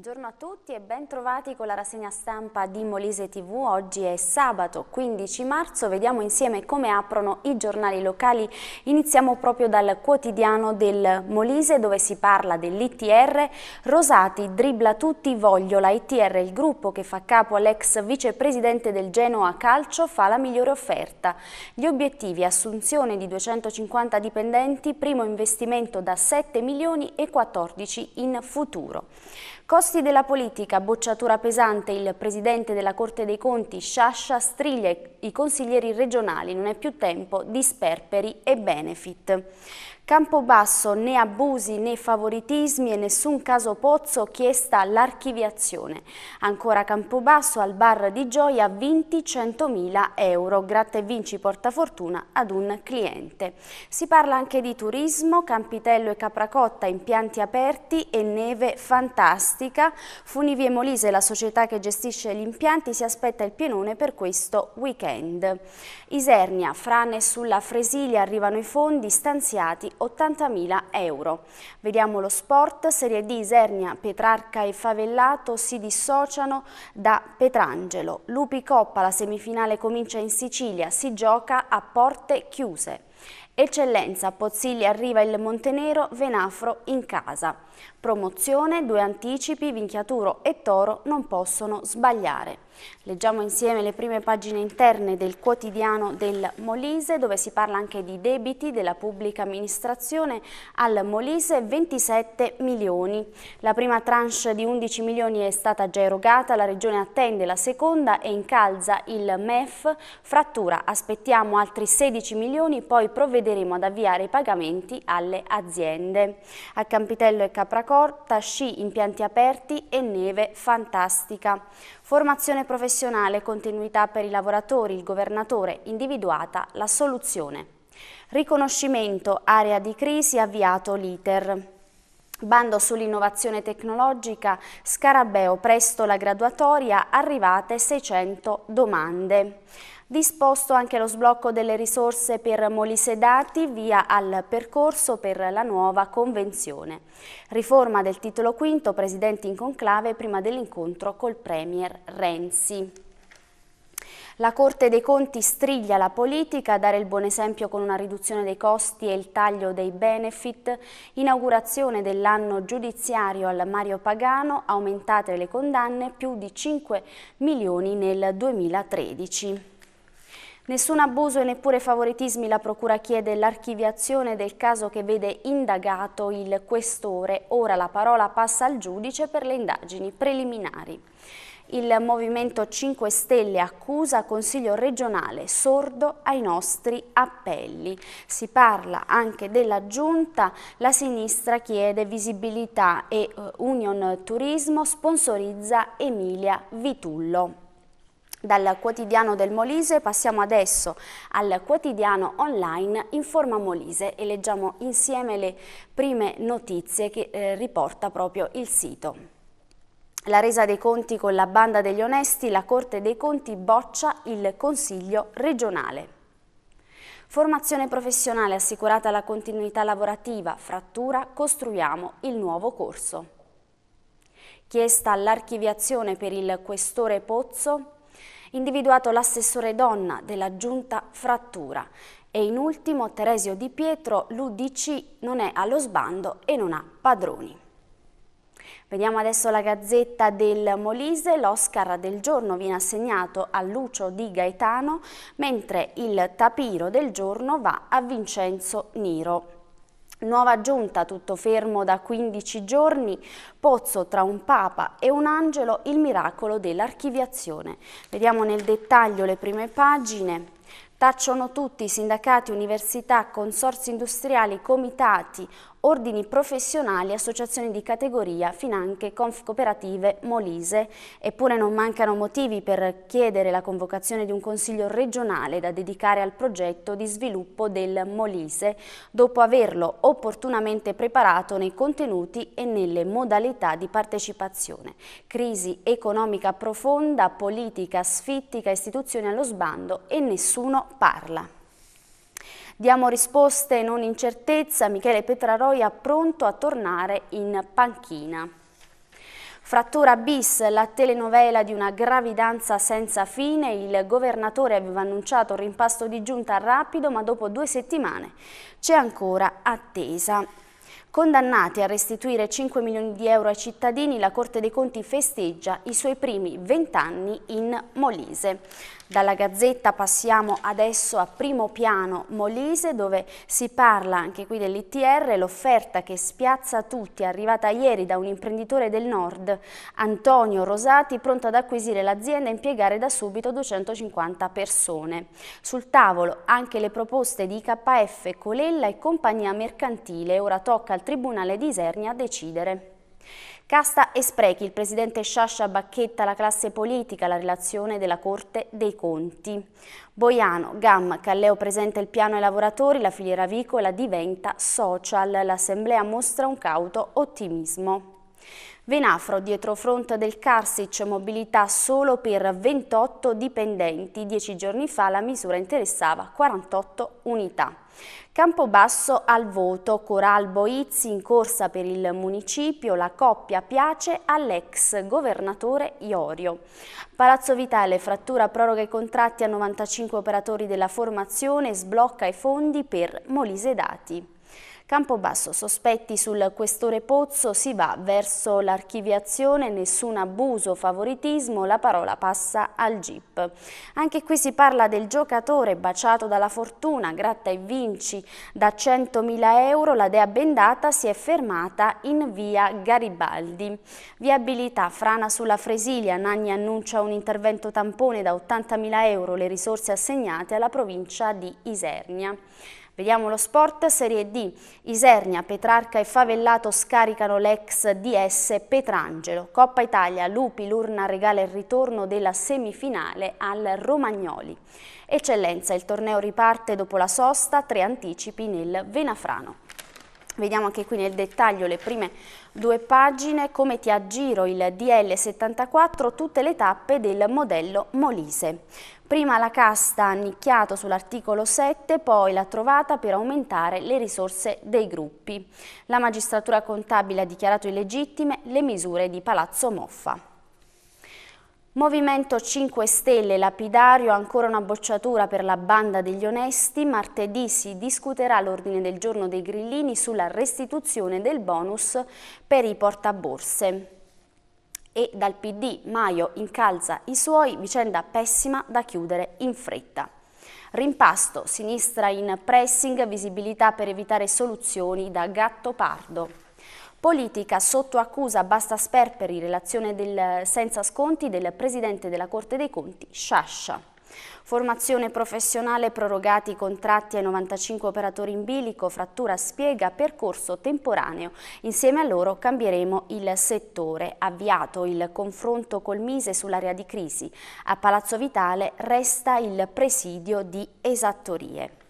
Buongiorno a tutti e ben trovati con la rassegna stampa di Molise TV. Oggi è sabato 15 marzo, vediamo insieme come aprono i giornali locali. Iniziamo proprio dal quotidiano del Molise dove si parla dell'ITR. Rosati dribbla tutti, voglio la ITR, il gruppo che fa capo all'ex vicepresidente del Genoa Calcio, fa la migliore offerta. Gli obiettivi assunzione di 250 dipendenti, primo investimento da 7 milioni e 14 in futuro. Cosa costi della politica, bocciatura pesante, il presidente della Corte dei Conti, Sciascia, striglia i consiglieri regionali, non è più tempo di sperperi e benefit. Campobasso né abusi né favoritismi e nessun caso Pozzo chiesta l'archiviazione. Ancora Campobasso al bar di Gioia vinti 100.000 euro, gratta e vinci portafortuna ad un cliente. Si parla anche di turismo, Campitello e Capracotta impianti aperti e neve fantastica. Funivie Molise, la società che gestisce gli impianti, si aspetta il pienone per questo weekend. Isernia, frane sulla Fresilia arrivano i fondi stanziati 80.000 euro. Vediamo lo sport, Serie D, Isernia, Petrarca e Favellato si dissociano da Petrangelo. Lupi Coppa, la semifinale comincia in Sicilia, si gioca a porte chiuse. Eccellenza, Pozzilli arriva il Montenero, Venafro in casa. Promozione, due anticipi, Vinchiaturo e Toro non possono sbagliare. Leggiamo insieme le prime pagine interne del quotidiano del Molise dove si parla anche di debiti della pubblica amministrazione al Molise 27 milioni. La prima tranche di 11 milioni è stata già erogata, la regione attende la seconda e incalza il MEF. Frattura, aspettiamo altri 16 milioni, poi provvederemo ad avviare i pagamenti alle aziende. A Campitello e Capra corta, sci in pianti aperti e neve fantastica. Formazione professionale, continuità per i lavoratori, il governatore, individuata la soluzione. Riconoscimento, area di crisi, avviato l'iter. Bando sull'innovazione tecnologica, Scarabeo presto la graduatoria, arrivate 600 domande. Disposto anche lo sblocco delle risorse per Molise Dati via al percorso per la nuova convenzione. Riforma del titolo V, presidenti in conclave prima dell'incontro col Premier Renzi. La Corte dei Conti striglia la politica dare il buon esempio con una riduzione dei costi e il taglio dei benefit, inaugurazione dell'anno giudiziario al Mario Pagano, aumentate le condanne più di 5 milioni nel 2013. Nessun abuso e neppure favoritismi la Procura chiede l'archiviazione del caso che vede indagato il questore. Ora la parola passa al giudice per le indagini preliminari. Il Movimento 5 Stelle accusa Consiglio regionale sordo ai nostri appelli. Si parla anche della Giunta, la sinistra chiede visibilità e eh, Union Turismo sponsorizza Emilia Vitullo. Dal quotidiano del Molise passiamo adesso al quotidiano online Informa Molise e leggiamo insieme le prime notizie che eh, riporta proprio il sito. La resa dei conti con la banda degli onesti, la Corte dei Conti boccia il Consiglio regionale. Formazione professionale assicurata la continuità lavorativa, frattura, costruiamo il nuovo corso. Chiesta all'archiviazione per il questore Pozzo, individuato l'assessore donna della giunta Frattura e in ultimo Teresio Di Pietro, l'UDC non è allo sbando e non ha padroni. Vediamo adesso la Gazzetta del Molise, l'Oscar del giorno viene assegnato a Lucio Di Gaetano, mentre il tapiro del giorno va a Vincenzo Niro. Nuova giunta, tutto fermo da 15 giorni, pozzo tra un papa e un angelo, il miracolo dell'archiviazione. Vediamo nel dettaglio le prime pagine. Tacciono tutti, sindacati, università, consorsi industriali, comitati, ordini professionali, associazioni di categoria, finanche, conf cooperative molise. Eppure non mancano motivi per chiedere la convocazione di un consiglio regionale da dedicare al progetto di sviluppo del Molise, dopo averlo opportunamente preparato nei contenuti e nelle modalità di partecipazione. Crisi economica profonda, politica sfittica, istituzioni allo sbando e nessuno parla. Diamo risposte non in certezza, Michele Petraroia pronto a tornare in panchina. Frattura bis, la telenovela di una gravidanza senza fine, il governatore aveva annunciato un rimpasto di giunta rapido ma dopo due settimane c'è ancora attesa. Condannati a restituire 5 milioni di euro ai cittadini, la Corte dei Conti festeggia i suoi primi 20 anni in Molise. Dalla Gazzetta passiamo adesso a primo piano Molise dove si parla anche qui dell'ITR, l'offerta che spiazza tutti, arrivata ieri da un imprenditore del nord, Antonio Rosati, pronto ad acquisire l'azienda e impiegare da subito 250 persone. Sul tavolo anche le proposte di IKF, Colella e Compagnia Mercantile, ora tocca al Tribunale di Isernia a decidere. Casta e sprechi, il presidente Sciascia bacchetta la classe politica, la relazione della Corte dei Conti. Boiano, Gam, Calleo presenta il piano ai lavoratori, la filiera vicola diventa social, l'assemblea mostra un cauto ottimismo. Venafro dietro fronte del Carsic, mobilità solo per 28 dipendenti. Dieci giorni fa la misura interessava 48 unità. Campobasso al voto, Coralbo Izzi in corsa per il municipio, la coppia piace all'ex governatore Iorio. Palazzo Vitale, frattura proroga i contratti a 95 operatori della formazione, sblocca i fondi per Molise Dati. Campobasso sospetti sul questore Pozzo, si va verso l'archiviazione, nessun abuso, favoritismo, la parola passa al GIP. Anche qui si parla del giocatore baciato dalla fortuna, gratta e vinci da 100.000 euro, la dea bendata si è fermata in via Garibaldi. Viabilità, frana sulla Fresilia, Nagni annuncia un intervento tampone da 80.000 euro, le risorse assegnate alla provincia di Isernia. Vediamo lo sport, Serie D. Isernia, Petrarca e Favellato scaricano l'ex DS Petrangelo. Coppa Italia, Lupi, Lurna regala il ritorno della semifinale al Romagnoli. Eccellenza, il torneo riparte dopo la sosta, tre anticipi nel Venafrano. Vediamo anche qui nel dettaglio le prime due pagine, come ti aggiro il DL74, tutte le tappe del modello Molise. Prima la casta ha nicchiato sull'articolo 7, poi l'ha trovata per aumentare le risorse dei gruppi. La magistratura contabile ha dichiarato illegittime le misure di Palazzo Moffa. Movimento 5 Stelle, lapidario, ancora una bocciatura per la banda degli onesti. Martedì si discuterà l'ordine del giorno dei grillini sulla restituzione del bonus per i portaborse e dal PD Maio incalza i suoi, vicenda pessima da chiudere in fretta. Rimpasto, sinistra in pressing, visibilità per evitare soluzioni da gatto pardo. Politica sotto accusa, basta sperperi, relazione del, senza sconti del Presidente della Corte dei Conti, Sciascia. Formazione professionale prorogati i contratti ai 95 operatori in bilico, frattura spiega percorso temporaneo. Insieme a loro cambieremo il settore. Avviato il confronto col Mise sull'area di crisi. A Palazzo Vitale resta il presidio di esattorie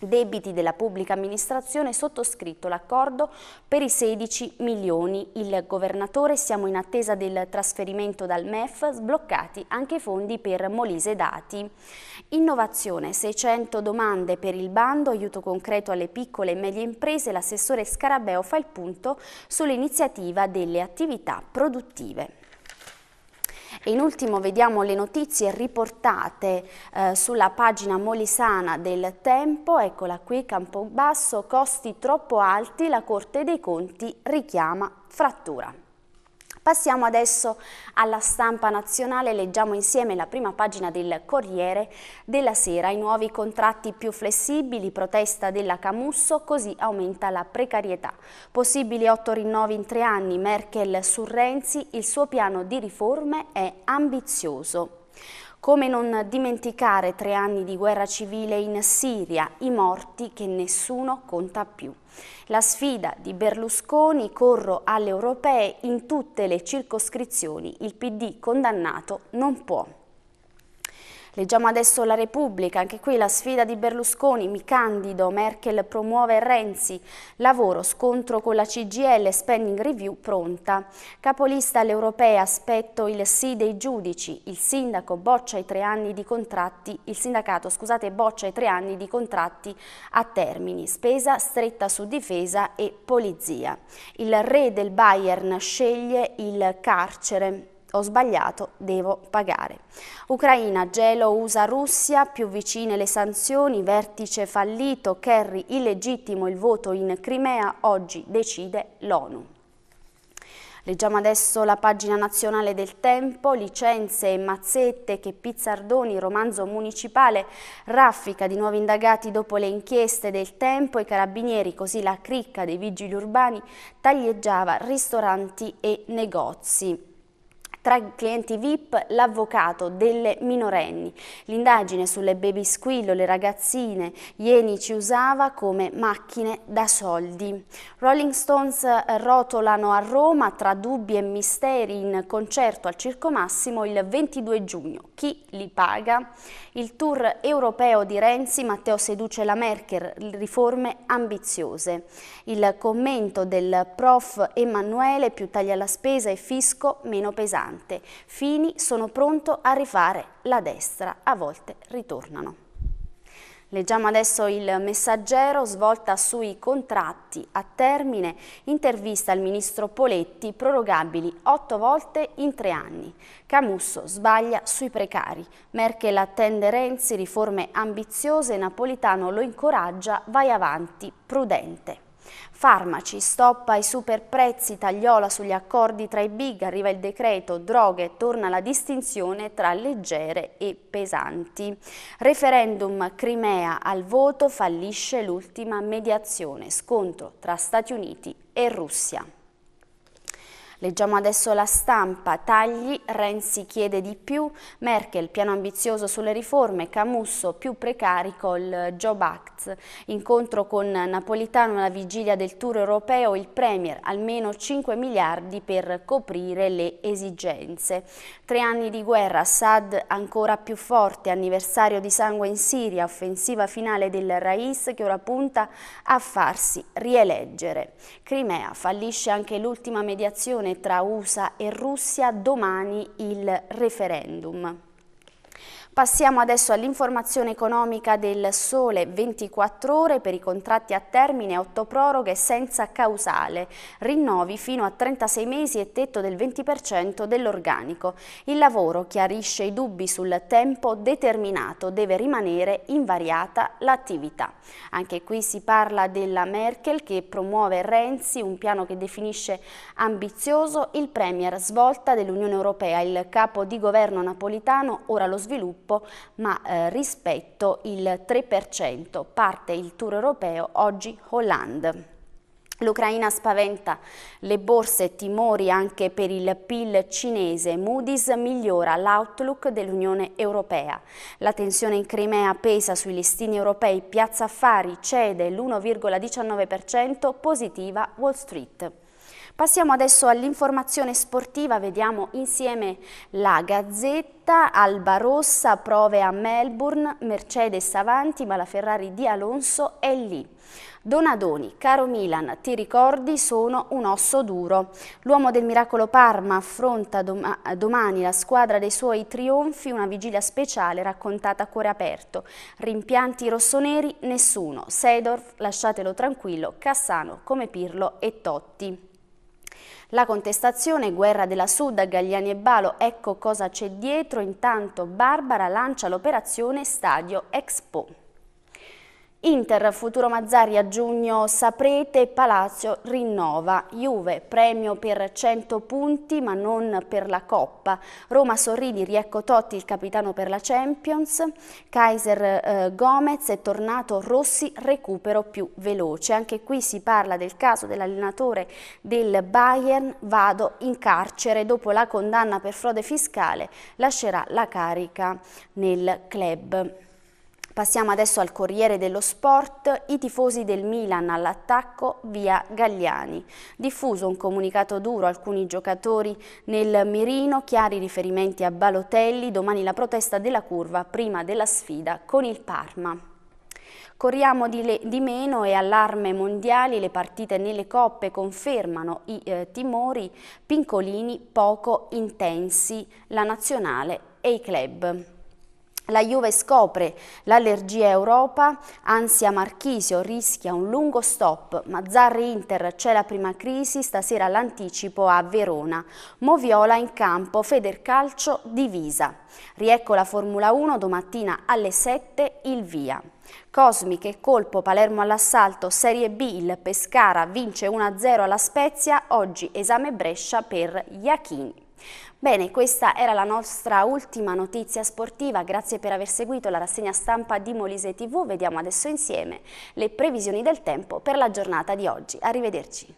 debiti della pubblica amministrazione sottoscritto l'accordo per i 16 milioni. Il governatore siamo in attesa del trasferimento dal MEF, sbloccati anche i fondi per Molise Dati. Innovazione, 600 domande per il bando, aiuto concreto alle piccole e medie imprese, l'assessore Scarabeo fa il punto sull'iniziativa delle attività produttive. E in ultimo vediamo le notizie riportate eh, sulla pagina molisana del Tempo, eccola qui, Campobasso, costi troppo alti, la Corte dei Conti richiama frattura. Passiamo adesso alla stampa nazionale, leggiamo insieme la prima pagina del Corriere della Sera. I nuovi contratti più flessibili, protesta della Camusso, così aumenta la precarietà. Possibili otto rinnovi in tre anni, Merkel su Renzi, il suo piano di riforme è ambizioso. Come non dimenticare tre anni di guerra civile in Siria, i morti che nessuno conta più. La sfida di Berlusconi corro alle europee in tutte le circoscrizioni, il PD condannato non può. Leggiamo adesso la Repubblica, anche qui la sfida di Berlusconi, mi candido, Merkel promuove Renzi, lavoro, scontro con la CGL, spending review pronta. Capolista all'Europea, aspetto il sì dei giudici, il sindaco boccia i tre anni di contratti, il sindacato scusate, boccia i tre anni di contratti a termini, spesa stretta su difesa e polizia. Il re del Bayern sceglie il carcere ho sbagliato, devo pagare. Ucraina, gelo USA Russia, più vicine le sanzioni, vertice fallito, Kerry illegittimo il voto in Crimea, oggi decide l'ONU. Leggiamo adesso la pagina nazionale del tempo, licenze e mazzette che Pizzardoni, romanzo municipale, raffica di nuovi indagati dopo le inchieste del tempo, i carabinieri, così la cricca dei vigili urbani, taglieggiava ristoranti e negozi tra clienti VIP l'avvocato delle minorenni. L'indagine sulle baby squillo, le ragazzine, Ieni ci usava come macchine da soldi. Rolling Stones eh, rotolano a Roma tra dubbi e misteri in concerto al Circo Massimo il 22 giugno. Chi li paga? Il tour europeo di Renzi, Matteo seduce la Merkel, riforme ambiziose. Il commento del prof Emanuele, più taglia la spesa e fisco meno pesante pesante. Fini sono pronto a rifare la destra, a volte ritornano. Leggiamo adesso il messaggero svolta sui contratti a termine, intervista al ministro Poletti, prorogabili otto volte in tre anni. Camusso sbaglia sui precari, Merkel attende Renzi, riforme ambiziose, Napolitano lo incoraggia, vai avanti, prudente. Farmaci, stoppa ai superprezzi, tagliola sugli accordi tra i big, arriva il decreto, droghe, torna la distinzione tra leggere e pesanti. Referendum Crimea al voto fallisce l'ultima mediazione, scontro tra Stati Uniti e Russia. Leggiamo adesso la stampa, tagli, Renzi chiede di più, Merkel piano ambizioso sulle riforme, Camusso più precari col Job Act, incontro con Napolitano alla vigilia del tour europeo, il Premier almeno 5 miliardi per coprire le esigenze. Tre anni di guerra, Assad ancora più forte, anniversario di sangue in Siria, offensiva finale del Rais che ora punta a farsi rieleggere. Crimea fallisce anche l'ultima mediazione tensione tra USA e Russia domani il referendum. Passiamo adesso all'informazione economica del Sole 24 ore per i contratti a termine proroghe senza causale, rinnovi fino a 36 mesi e tetto del 20% dell'organico. Il lavoro chiarisce i dubbi sul tempo determinato, deve rimanere invariata l'attività. Anche qui si parla della Merkel che promuove Renzi, un piano che definisce ambizioso il premier svolta dell'Unione Europea, il capo di governo napolitano, ora lo sviluppo tempo, ma eh, rispetto il 3%, parte il tour europeo, oggi Hollande. L'Ucraina spaventa le borse, timori anche per il PIL cinese. Moody's migliora l'outlook dell'Unione Europea. La tensione in Crimea pesa sui listini europei. Piazza Affari cede l'1,19%, positiva Wall Street. Passiamo adesso all'informazione sportiva, vediamo insieme la Gazzetta, Alba Rossa, prove a Melbourne, Mercedes avanti ma la Ferrari di Alonso è lì. Donadoni, caro Milan, ti ricordi sono un osso duro. L'uomo del miracolo Parma affronta doma domani la squadra dei suoi trionfi, una vigilia speciale raccontata a cuore aperto. Rimpianti rossoneri nessuno, Seedorf lasciatelo tranquillo, Cassano come Pirlo e Totti. La contestazione guerra della Sud a Gagliani e Balo, ecco cosa c'è dietro, intanto Barbara lancia l'operazione Stadio Expo. Inter, futuro Mazzari a giugno, saprete, Palazzo rinnova, Juve, premio per 100 punti ma non per la Coppa, Roma Sorridi, Riecco Totti, il capitano per la Champions, Kaiser eh, Gomez è tornato Rossi, recupero più veloce. Anche qui si parla del caso dell'allenatore del Bayern, vado in carcere, dopo la condanna per frode fiscale lascerà la carica nel club. Passiamo adesso al Corriere dello Sport, i tifosi del Milan all'attacco via Gagliani. Diffuso un comunicato duro, alcuni giocatori nel mirino, chiari riferimenti a Balotelli, domani la protesta della curva prima della sfida con il Parma. Corriamo di, le, di, meno e allarme mondiali, le partite nelle coppe confermano i eh, timori, pincolini poco intensi, la nazionale e i club. La Juve scopre l'allergia Europa, ansia Marchisio rischia un lungo stop, Mazzarri-Inter c'è la prima crisi, stasera l'anticipo a Verona, Moviola in campo, Federcalcio divisa. Riecco la Formula 1 domattina alle 7, il via. Cosmiche, colpo, Palermo all'assalto, Serie B, il Pescara vince 1-0 alla Spezia, oggi esame Brescia per Iachini. Bene, questa era la nostra ultima notizia sportiva, grazie per aver seguito la rassegna stampa di Molise TV, vediamo adesso insieme le previsioni del tempo per la giornata di oggi. Arrivederci.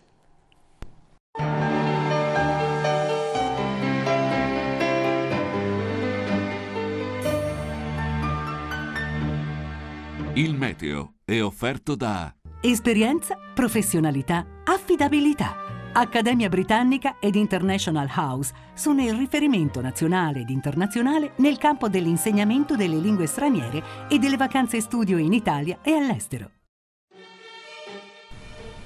Il meteo è offerto da Esperienza, professionalità, affidabilità. Accademia Britannica ed International House sono il riferimento nazionale ed internazionale nel campo dell'insegnamento delle lingue straniere e delle vacanze studio in Italia e all'estero.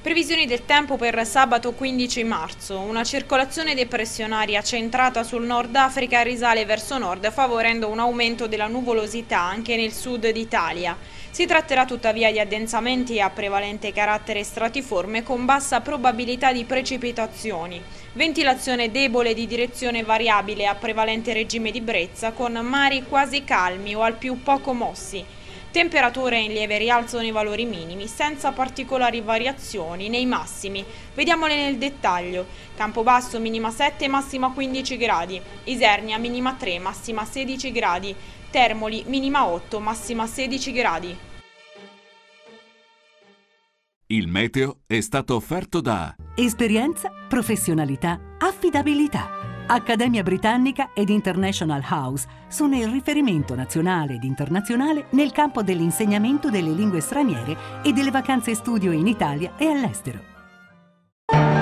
Previsioni del tempo per sabato 15 marzo. Una circolazione depressionaria centrata sul Nord Africa risale verso nord, favorendo un aumento della nuvolosità anche nel sud d'Italia. Si tratterà tuttavia di addensamenti a prevalente carattere stratiforme con bassa probabilità di precipitazioni, ventilazione debole di direzione variabile a prevalente regime di brezza con mari quasi calmi o al più poco mossi, Temperature in lieve rialzo nei valori minimi, senza particolari variazioni nei massimi. Vediamole nel dettaglio. Campobasso minima 7, massima 15 gradi. Isernia minima 3, massima 16 gradi. Termoli minima 8, massima 16 gradi. Il meteo è stato offerto da Esperienza, professionalità, affidabilità. Accademia Britannica ed International House sono il riferimento nazionale ed internazionale nel campo dell'insegnamento delle lingue straniere e delle vacanze studio in Italia e all'estero.